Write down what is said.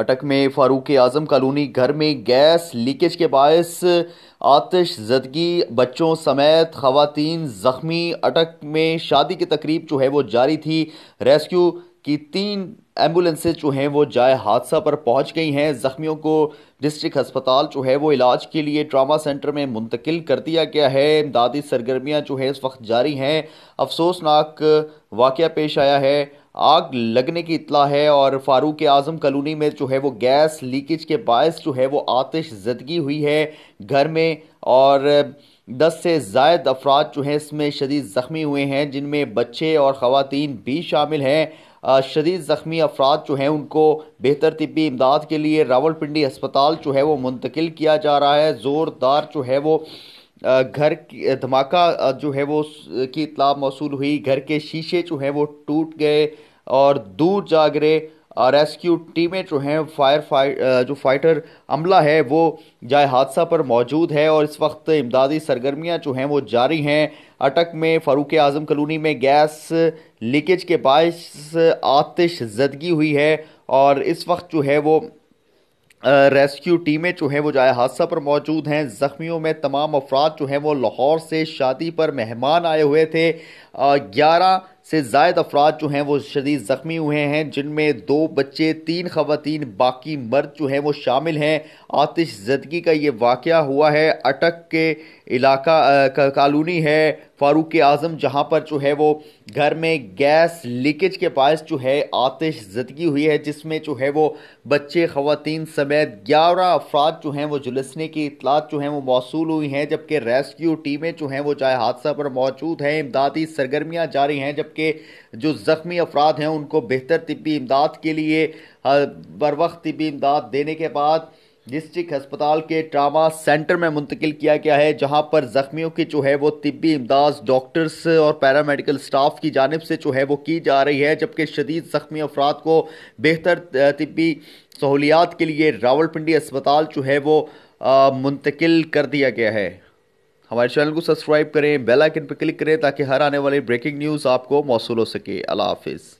अटक में फारूक आजम कॉलोनी घर में गैस लीकेज के बायस आतिश जदगी बच्चों समेत खातन ज़ख्मी अटक में शादी की तकरीब जो है वो जारी थी रेस्क्यू की तीन एम्बुलेंसेज जो हैं वो जाए हादसा पर पहुंच गई हैं ज़ख्मियों को डिस्ट्रिक्ट अस्पताल जो है वो इलाज के लिए ट्रामा सेंटर में मुंतकिल कर दिया गया है इमदादी सरगर्मियाँ जो है इस वक्त जारी हैं अफसोसनाक वाक़ पेश आया है आग लगने की इतला है और फारूक आज़म कलोनी में जो है वो गैस लीकेज के बायस जो है वो आतिश जदगी हुई है घर में और दस से जायद अफराद जो हैं इसमें शदीद ज़ख्मी हुए हैं जिनमें बच्चे और ख़वातीन भी शामिल हैं शदीद ज़ख्मी अफराद जो हैं उनको बेहतर तबी इमदाद के लिए रावलपिंडी अस्पताल जो है वो मुंतकिल किया जा रहा है ज़ोरदार जो है वो घर धमाका जो है वो की इतला मौसू हुई घर के शीशे जो हैं वो टूट गए और दूर जा गिरे रेस्क्यू टीमें जो हैं फायर फाइट जो फाइटर अमला है वो जाए हादसा पर मौजूद है और इस वक्त इमदादी सरगर्मियां जो हैं वो जारी हैं अटक में फ़ारूक आज़म कलोनी में गैस लीकेज के बायस आतिश जदगी हुई है और इस वक्त जो है वो रेस्क्यू टीमें जो हैं वो जाए हादसा पर मौजूद हैं ज़ख्मियों में तमाम अफराद जो हैं वो लाहौर से शादी पर मेहमान आए हुए थे ग्यारह से जायद अफराद जो हैं वो शदीद ज़ख्मी हुए हैं जिनमें दो बच्चे तीन खवतान बाकी मर्द जो हैं वो शामिल हैं आतिश जदगी का ये वाक़ हुआ है अटक के इलाका कॉलोनी है फारूक आज़म जहाँ पर जो है वो घर में गैस लीकेज के पास जो है आतिश जदगी हुई है जिसमें जो है वो बच्चे खवतान समेत ग्यारह अफराद जो हैं वो जुलसने की इतलात जो हैं वो मौसू हुई हैं जबकि रेस्क्यू टीमें जो हैं वो चाहे हादसा पर मौजूद हैं इमदादी सरगर्मियाँ जारी हैं जब जबकि जो ज़ख्मी अफराद हैं उनको बेहतर तबी इमदाद के लिए बर वक्त तबी इमदाद देने के बाद डिस्ट्रिक्ट हस्पताल के ट्रामा सेंटर में मुंतकिल किया गया है जहां पर ज़ख्मियों की जो है वो तिबी इमदाद डॉक्टर्स और पैरामेडिकल स्टाफ की जानब से जो है वो की जा रही है जबकि शदीद ज़ख्मी अफराद को बेहतर तबी सहूलियात के लिए रावलपिंडी अस्पताल जो है वो मुंतकिल कर दिया गया है हमारे चैनल को सब्सक्राइब करें बेल आइकन पर क्लिक करें ताकि हर आने वाली ब्रेकिंग न्यूज़ आपको मौसू हो सके अला हाफिज़